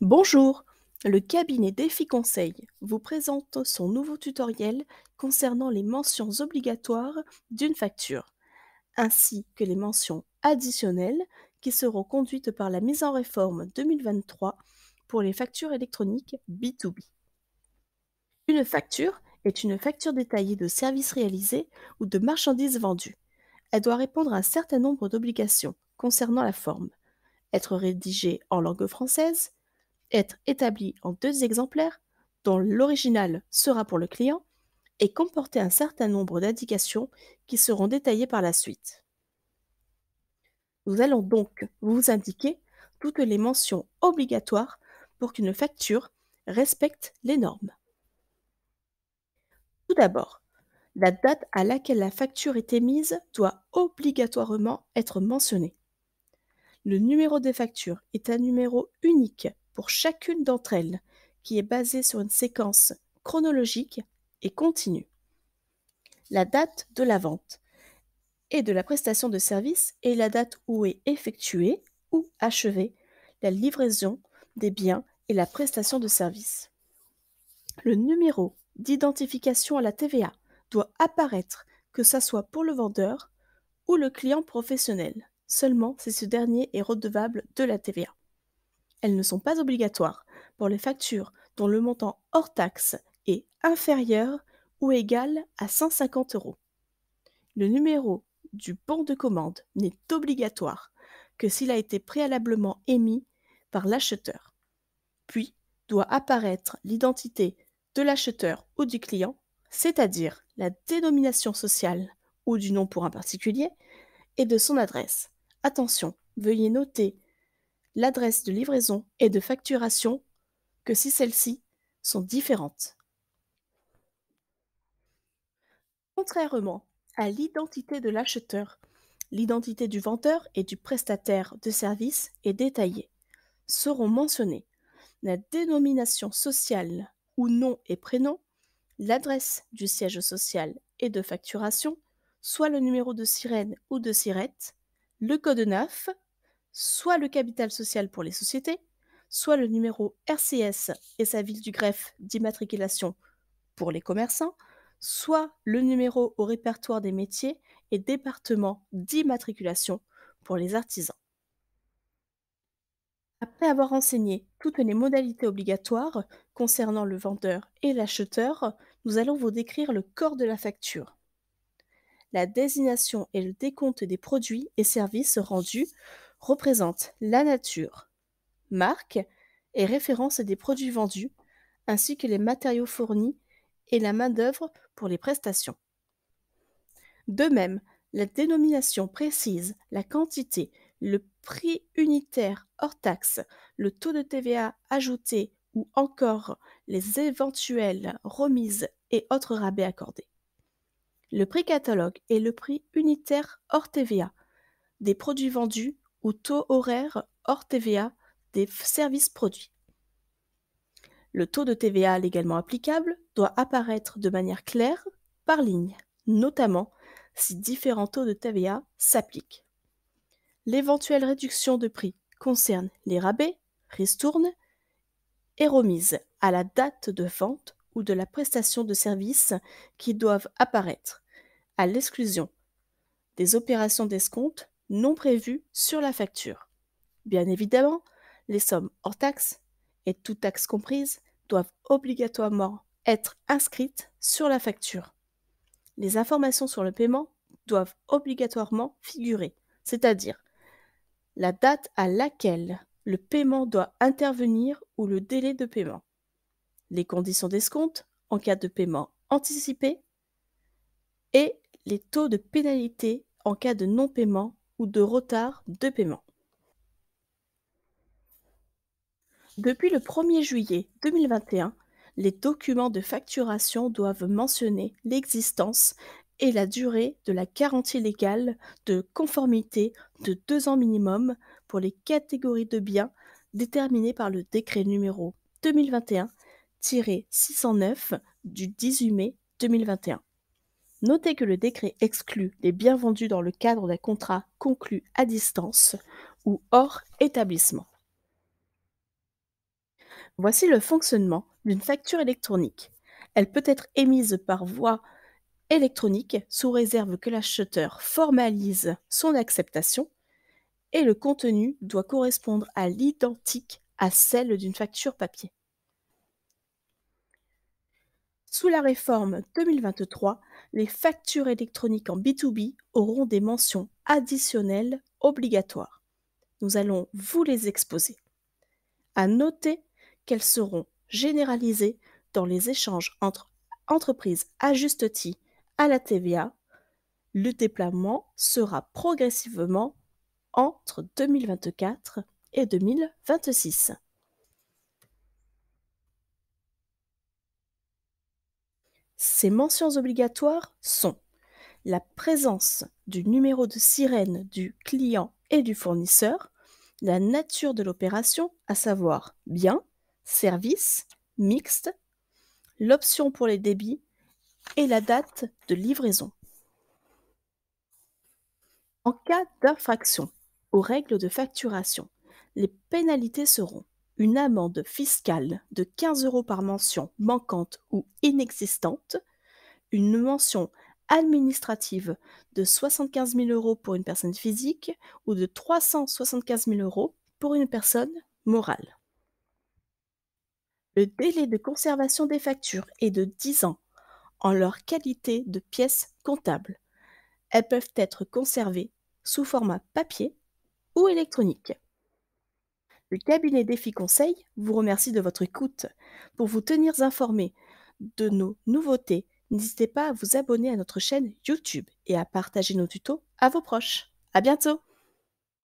Bonjour, le cabinet Défi Conseil vous présente son nouveau tutoriel concernant les mentions obligatoires d'une facture, ainsi que les mentions additionnelles qui seront conduites par la mise en réforme 2023 pour les factures électroniques B2B. Une facture est une facture détaillée de services réalisés ou de marchandises vendues. Elle doit répondre à un certain nombre d'obligations concernant la forme. Être rédigée en langue française, être établi en deux exemplaires, dont l'original sera pour le client, et comporter un certain nombre d'indications qui seront détaillées par la suite. Nous allons donc vous indiquer toutes les mentions obligatoires pour qu'une facture respecte les normes. Tout d'abord, la date à laquelle la facture est émise doit obligatoirement être mentionnée. Le numéro de facture est un numéro unique pour chacune d'entre elles, qui est basée sur une séquence chronologique et continue. La date de la vente et de la prestation de service est la date où est effectuée ou achevée la livraison des biens et la prestation de service. Le numéro d'identification à la TVA doit apparaître que ça soit pour le vendeur ou le client professionnel, seulement si ce dernier est redevable de la TVA. Elles ne sont pas obligatoires pour les factures dont le montant hors taxe est inférieur ou égal à 150 euros. Le numéro du bon de commande n'est obligatoire que s'il a été préalablement émis par l'acheteur. Puis doit apparaître l'identité de l'acheteur ou du client, c'est-à-dire la dénomination sociale ou du nom pour un particulier, et de son adresse. Attention, veuillez noter l'adresse de livraison et de facturation que si celles-ci sont différentes. Contrairement à l'identité de l'acheteur, l'identité du vendeur et du prestataire de service est détaillée. Seront mentionnées la dénomination sociale ou nom et prénom, l'adresse du siège social et de facturation, soit le numéro de sirène ou de sirette, le code NAF soit le capital social pour les sociétés, soit le numéro RCS et sa ville du greffe d'immatriculation pour les commerçants, soit le numéro au répertoire des métiers et départements d'immatriculation pour les artisans. Après avoir enseigné toutes les modalités obligatoires concernant le vendeur et l'acheteur, nous allons vous décrire le corps de la facture. La désignation et le décompte des produits et services rendus représente la nature, marque et référence des produits vendus, ainsi que les matériaux fournis et la main-d'œuvre pour les prestations. De même, la dénomination précise la quantité, le prix unitaire hors taxe, le taux de TVA ajouté ou encore les éventuelles remises et autres rabais accordés. Le prix catalogue est le prix unitaire hors TVA des produits vendus ou taux horaire hors TVA des services produits. Le taux de TVA légalement applicable doit apparaître de manière claire par ligne, notamment si différents taux de TVA s'appliquent. L'éventuelle réduction de prix concerne les rabais, ristournes et remises à la date de vente ou de la prestation de services qui doivent apparaître, à l'exclusion des opérations d'escompte non prévues sur la facture. Bien évidemment, les sommes hors taxes et toutes taxes comprises doivent obligatoirement être inscrites sur la facture. Les informations sur le paiement doivent obligatoirement figurer, c'est-à-dire la date à laquelle le paiement doit intervenir ou le délai de paiement, les conditions d'escompte en cas de paiement anticipé et les taux de pénalité en cas de non-paiement ou de retard de paiement. Depuis le 1er juillet 2021, les documents de facturation doivent mentionner l'existence et la durée de la garantie légale de conformité de deux ans minimum pour les catégories de biens déterminées par le décret numéro 2021-609 du 18 mai 2021. Notez que le décret exclut les biens vendus dans le cadre d'un contrat conclu à distance ou hors établissement. Voici le fonctionnement d'une facture électronique. Elle peut être émise par voie électronique sous réserve que l'acheteur formalise son acceptation et le contenu doit correspondre à l'identique à celle d'une facture papier. Sous la réforme 2023, les factures électroniques en B2B auront des mentions additionnelles obligatoires. Nous allons vous les exposer. À noter qu'elles seront généralisées dans les échanges entre entreprises ajustées à la TVA. Le déploiement sera progressivement entre 2024 et 2026. Ces mentions obligatoires sont la présence du numéro de sirène du client et du fournisseur, la nature de l'opération, à savoir bien, service, mixte, l'option pour les débits et la date de livraison. En cas d'infraction aux règles de facturation, les pénalités seront une amende fiscale de 15 euros par mention manquante ou inexistante, une mention administrative de 75 000 euros pour une personne physique ou de 375 000 euros pour une personne morale. Le délai de conservation des factures est de 10 ans en leur qualité de pièces comptables. Elles peuvent être conservées sous format papier ou électronique. Le cabinet Défi Conseil vous remercie de votre écoute. Pour vous tenir informé de nos nouveautés N'hésitez pas à vous abonner à notre chaîne YouTube et à partager nos tutos à vos proches. À bientôt!